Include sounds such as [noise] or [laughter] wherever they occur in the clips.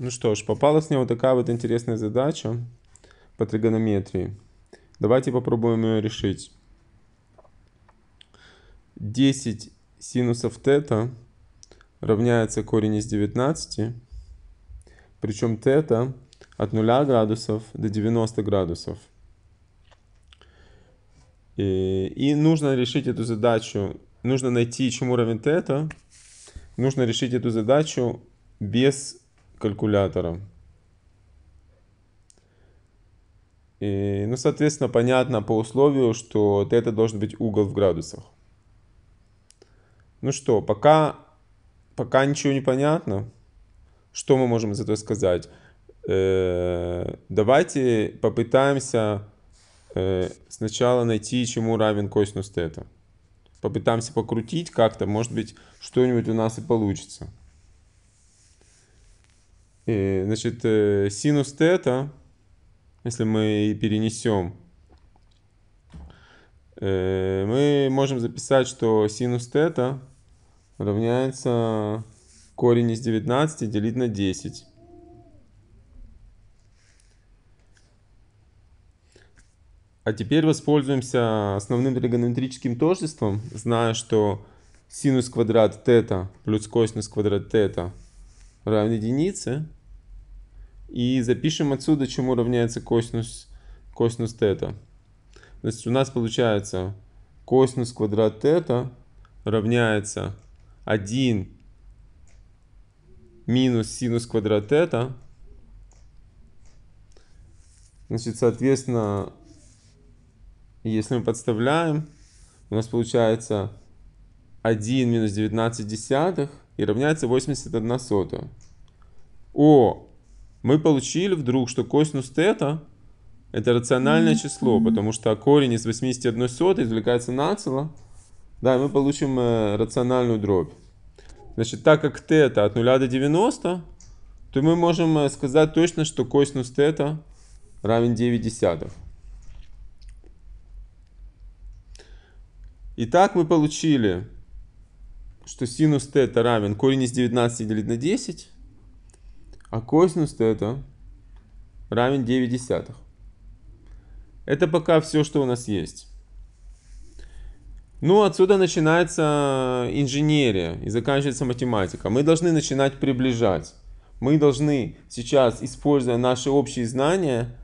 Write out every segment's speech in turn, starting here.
Ну что ж, попалась мне вот такая вот интересная задача по тригонометрии. Давайте попробуем ее решить. 10 синусов тета равняется корень из 19, причем тета от 0 градусов до 90 градусов. И, и нужно решить эту задачу, нужно найти, чему равен тета, нужно решить эту задачу без калькулятором. И, ну, соответственно, понятно по условию, что это должен быть угол в градусах. Ну что, пока, пока ничего не понятно. Что мы можем из этого сказать? Э, давайте попытаемся э, сначала найти, чему равен косинус тета. Попытаемся покрутить как-то, может быть, что-нибудь у нас и получится. И, значит, э, синус тета, если мы перенесем, э, мы можем записать, что синус тета равняется корень из 19 делить на 10. А теперь воспользуемся основным тригонометрическим тождеством, зная, что синус квадрат тета плюс косинус квадрат тета равен единице. И запишем отсюда, чему равняется косинус, косинус тета. Значит, у нас получается косинус квадрат тета равняется 1 минус синус квадрат тета. Значит, соответственно, если мы подставляем, у нас получается 1 минус 19 десятых и равняется 81 сотая. О мы получили вдруг, что косинус тета это рациональное число, потому что корень из 81 сотой извлекается нацело. Да, и мы получим э, рациональную дробь. Значит, так как тета от 0 до 90, то мы можем э, сказать точно, что косинус тета равен 9 десятых. Итак, мы получили, что синус тета равен корень из 19 делить на 10. А косинус это равен 9 десятых. Это пока все, что у нас есть. Ну, отсюда начинается инженерия и заканчивается математика. Мы должны начинать приближать. Мы должны сейчас, используя наши общие знания,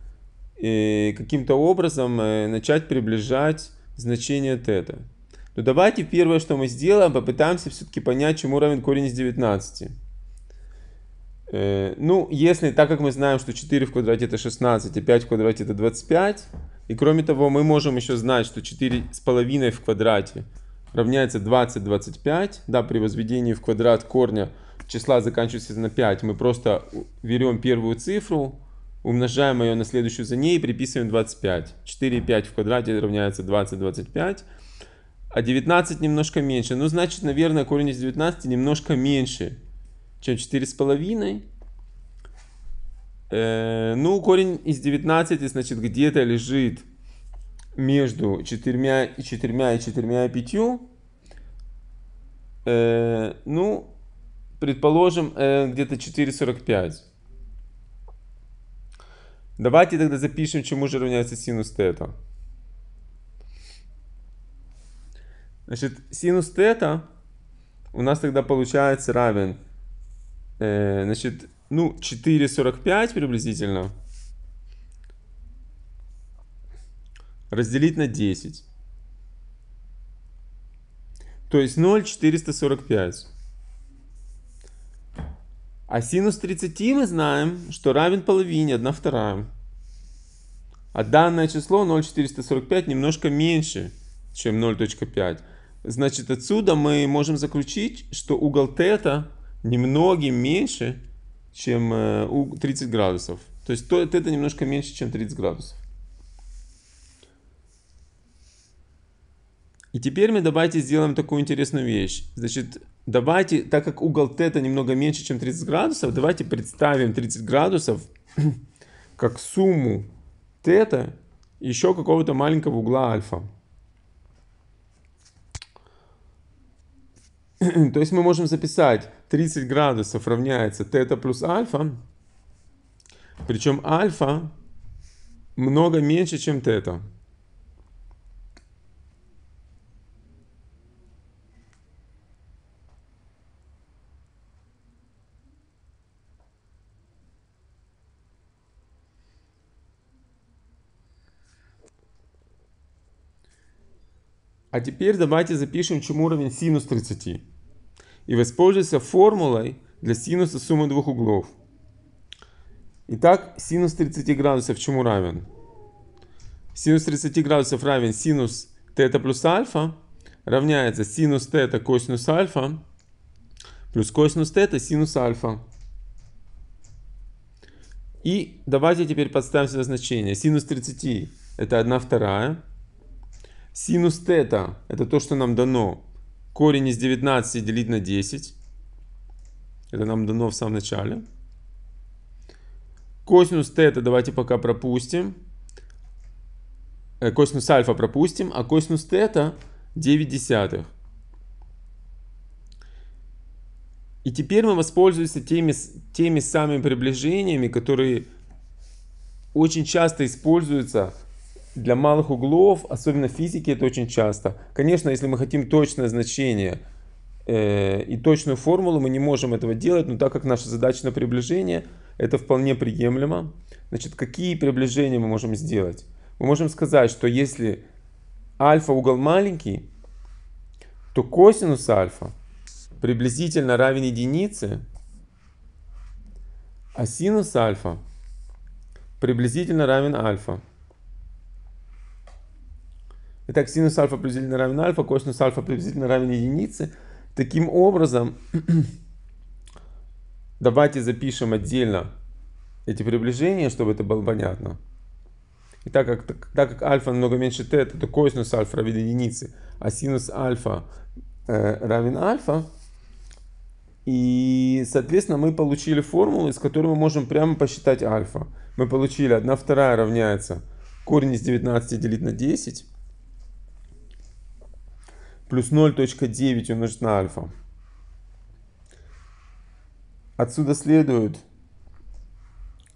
э, каким-то образом э, начать приближать значение тета. Но ну, давайте первое, что мы сделаем, попытаемся все-таки понять, чему равен корень из 19. Э, ну, если, так как мы знаем, что 4 в квадрате это 16, и 5 в квадрате это 25, и кроме того, мы можем еще знать, что 4,5 в квадрате равняется 20-25, да, при возведении в квадрат корня числа заканчивается на 5, мы просто берем первую цифру, умножаем ее на следующую за ней и приписываем 25. 4 и 5 в квадрате равняется 20-25, а 19 немножко меньше. Ну, значит, наверное, корень из 19 немножко меньше, чем 4,5. Э, ну, корень из 19, значит, где-то лежит между 4 и 4 и 4 и 5. Э, ну, предположим, э, где-то 4,45. Давайте тогда запишем, чему же равняется синус тета. Значит, синус тета у нас тогда получается равен Э, значит, ну, 4,45 приблизительно. Разделить на 10. То есть 0,445. А синус 30 мы знаем, что равен половине, 1 вторая. А данное число 0,445 немножко меньше, чем 0,5. Значит, отсюда мы можем заключить, что угол тета немногим меньше, чем 30 э, градусов. То есть то, это немножко меньше, чем 30 градусов. И теперь мы давайте сделаем такую интересную вещь. Значит, давайте, так как угол тета немного меньше, чем 30 градусов, давайте представим 30 градусов [clears throat] как сумму тета еще какого-то маленького угла альфа. [clears throat] То есть мы можем записать 30 градусов равняется тета плюс альфа, причем альфа много меньше, чем тета. А теперь давайте запишем, чем уровень синус 30 и воспользуется формулой для синуса суммы двух углов. Итак, синус 30 градусов чему равен? Синус 30 градусов равен синус тета плюс альфа равняется синус тета косинус альфа плюс косинус тета синус альфа. И давайте теперь подставим сюда значение. Синус 30 это 1 вторая. Синус тета это то, что нам дано корень из 19 делить на 10. Это нам дано в самом начале. Косинус тета давайте пока пропустим. Э, косинус альфа пропустим, а косинус тета 9 десятых. И теперь мы воспользуемся теми, теми самыми приближениями, которые очень часто используются для малых углов, особенно в физике, это очень часто. Конечно, если мы хотим точное значение э, и точную формулу, мы не можем этого делать, но так как наша задача на приближение, это вполне приемлемо. Значит, какие приближения мы можем сделать? Мы можем сказать, что если альфа угол маленький, то косинус альфа приблизительно равен единице, а синус альфа приблизительно равен альфа. Итак, синус альфа приблизительно равен альфа, косинус альфа приблизительно равен единице. Таким образом, [clears throat] давайте запишем отдельно эти приближения, чтобы это было понятно. И так как, так, так как альфа намного меньше тета, то косинус альфа равен единице, а синус альфа э, равен альфа. И, соответственно, мы получили формулу, из которой мы можем прямо посчитать альфа. Мы получили 1 вторая равняется корень из 19 делить на 10 плюс 0.9 умножить на альфа. Отсюда следует,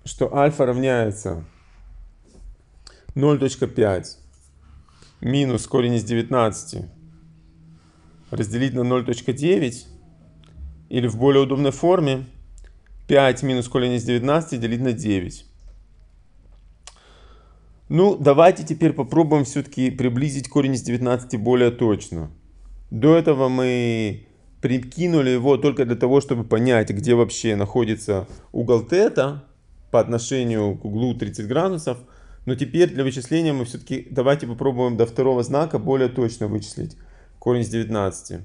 что альфа равняется 0.5 минус корень из 19 разделить на 0.9 или в более удобной форме 5 минус корень из 19 делить на 9. Ну, давайте теперь попробуем все-таки приблизить корень из 19 более точно. До этого мы прикинули его только для того, чтобы понять, где вообще находится угол тета по отношению к углу 30 градусов. Но теперь для вычисления мы все-таки давайте попробуем до второго знака более точно вычислить корень из 19.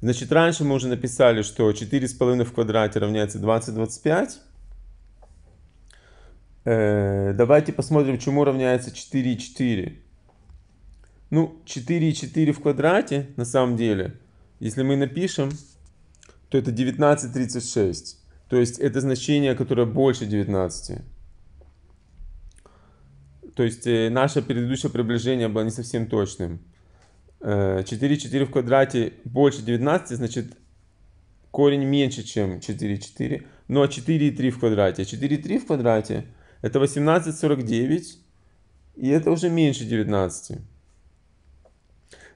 Значит, раньше мы уже написали, что 4,5 в квадрате равняется 20,25. Э, давайте посмотрим, чему равняется 4,4. Ну, 4 и в квадрате, на самом деле, если мы напишем, то это 19,36. То есть это значение, которое больше 19. То есть э, наше предыдущее приближение было не совсем точным. 4, э, 4 в квадрате больше 19, значит корень меньше, чем 4, 4. Ну а 4 в квадрате. 4 и в квадрате это 18, 49. И это уже меньше 19.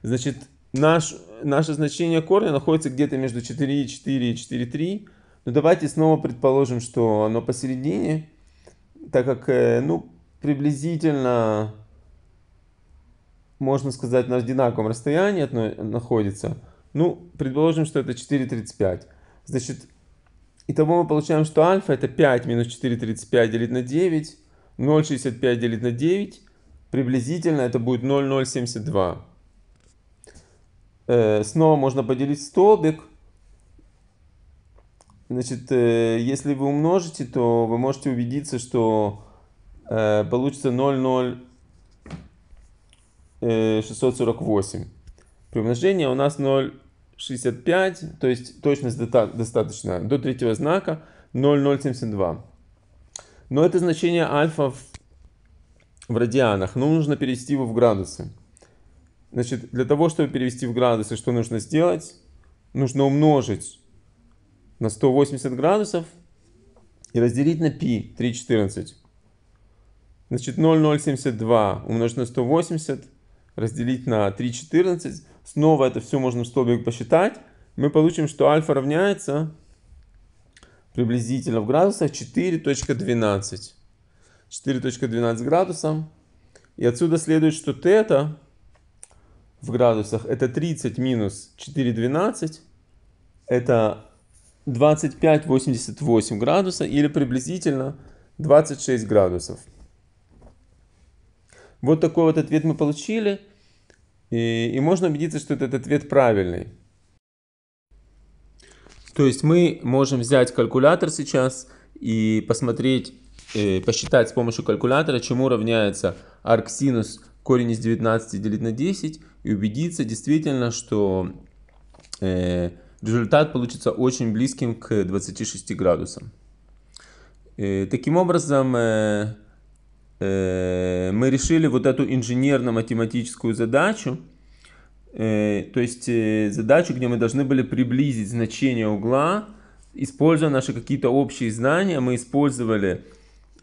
Значит, наш, наше значение корня находится где-то между 4, 4 и 4, 3. Но давайте снова предположим, что оно посередине, так как, э, ну, приблизительно, можно сказать, на одинаковом расстоянии оно находится. Ну, предположим, что это 4,35. Значит, итого мы получаем, что альфа это 5 минус 4,35 делить на 9, 0,65 делить на 9. Приблизительно это будет 0,072. Э, снова можно поделить столбик. Значит, э, если вы умножите, то вы можете убедиться, что э, получится 0,0648. При умножении у нас 0,65, то есть точность достаточно до третьего знака 0,072. Но это значение альфа в, радианах, но нужно перевести его в градусы. Значит, для того, чтобы перевести в градусы, что нужно сделать? Нужно умножить на 180 градусов и разделить на π 3,14. Значит, 0,072 умножить на 180, разделить на 3,14. Снова это все можно в столбик посчитать. Мы получим, что альфа равняется приблизительно в градусах 4.12. 4.12 градусам И отсюда следует, что тета в градусах, это 30 минус 4,12, это 25,88 градуса или приблизительно 26 градусов. Вот такой вот ответ мы получили. И, и можно убедиться, что этот ответ правильный. То есть мы можем взять калькулятор сейчас и посмотреть, э, посчитать с помощью калькулятора, чему равняется арксинус корень из 19 делить на 10 и убедиться действительно, что э, результат получится очень близким к 26 градусам. Э, таким образом, э, э, мы решили вот эту инженерно-математическую задачу, э, то есть э, задачу, где мы должны были приблизить значение угла, используя наши какие-то общие знания, мы использовали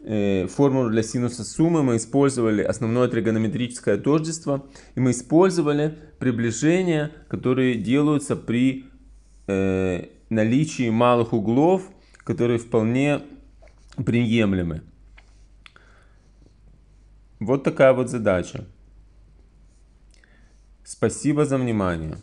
Э, формулу для синуса суммы мы использовали основное тригонометрическое тождество, и мы использовали приближения, которые делаются при э, наличии малых углов, которые вполне приемлемы. Вот такая вот задача. Спасибо за внимание.